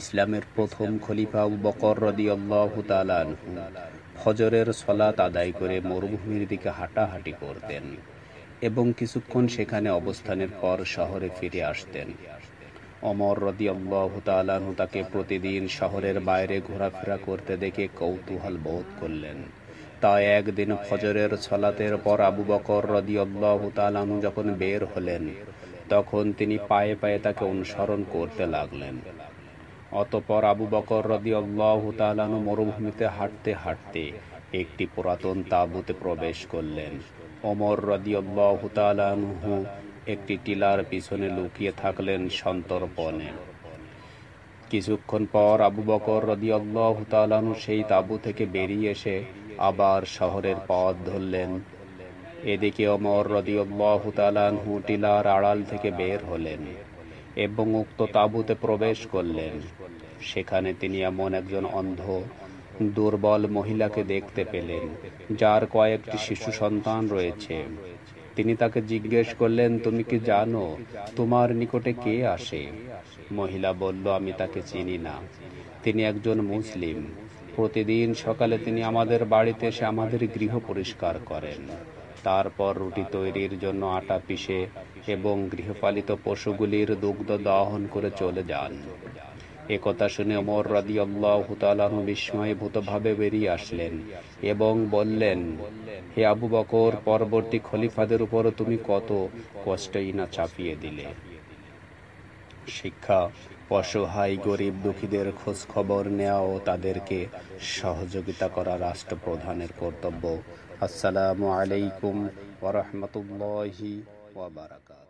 ইসলামের প্রথম খলিফা বকর রদি তালানহু ফজরের সলাত আদায় করে মরুভূমির দিকে হাঁটাহাঁটি করতেন এবং কিছুক্ষণ সেখানে অবস্থানের পর শহরে ফিরে আসতেন অমর রদিয়াল্লাহু তালানহু তাকে প্রতিদিন শহরের বাইরে ঘোরাফেরা করতে দেখে কৌতূহল বোধ করলেন তাই একদিন ফজরের ছলাতের পর আবু বকর রদিয়াল্লাহু তালানহু যখন বের হলেন তখন তিনি পায়ে পায়ে তাকে অনুসরণ করতে লাগলেন অতপর আবু বকর রদি আল্লাহ মরুভূমিতে হাঁটতে হাঁটতে একটি পুরাতন তাঁবুতে প্রবেশ করলেন অমর রদি আল্লাহ একটি টিলার পিছনে লুকিয়ে থাকলেন সন্তর্পণে কিছুক্ষণ পর আবু বকর রদি আল্লাহ সেই তাঁবু থেকে বেরিয়ে এসে আবার শহরের পথ ধরলেন এদিকে অমর রদি আল্লাহ টিলার আড়াল থেকে বের হলেন এবং উক্ত তাঁবুতে প্রবেশ করলেন সেখানে তিনি এমন একজন অন্ধ দুর্বল মহিলাকে দেখতে পেলেন যার কয়েকটি শিশু সন্তান রয়েছে তিনি তাকে জিজ্ঞেস করলেন তুমি কি জানো তোমার নিকটে কে আসে মহিলা বলল আমি তাকে চিনি না তিনি একজন মুসলিম প্রতিদিন সকালে তিনি আমাদের বাড়িতে এসে আমাদের গৃহ পরিষ্কার করেন তারপর রুটি তৈরির জন্য আটা পিষে এবং গৃহপালিত পশুগুলির দুগ্ধ দহন করে চলে যান একথা শুনে অমর রাদি আল্লাহ হুতালাহু বিস্ময়ভূতভাবে বেরিয়ে আসলেন এবং বললেন হে আবু বকর পরবর্তী খলিফাদের উপর তুমি কত কষ্টই না চাপিয়ে দিলে শিক্ষা অসহায় গরিব দুঃখীদের খোঁজখবর নেওয়া ও তাদেরকে সহযোগিতা করা রাষ্ট্রপ্রধানের কর্তব্য আসসালামু আলাইকুম ওরহমতুল্লাহি ওবরাকাত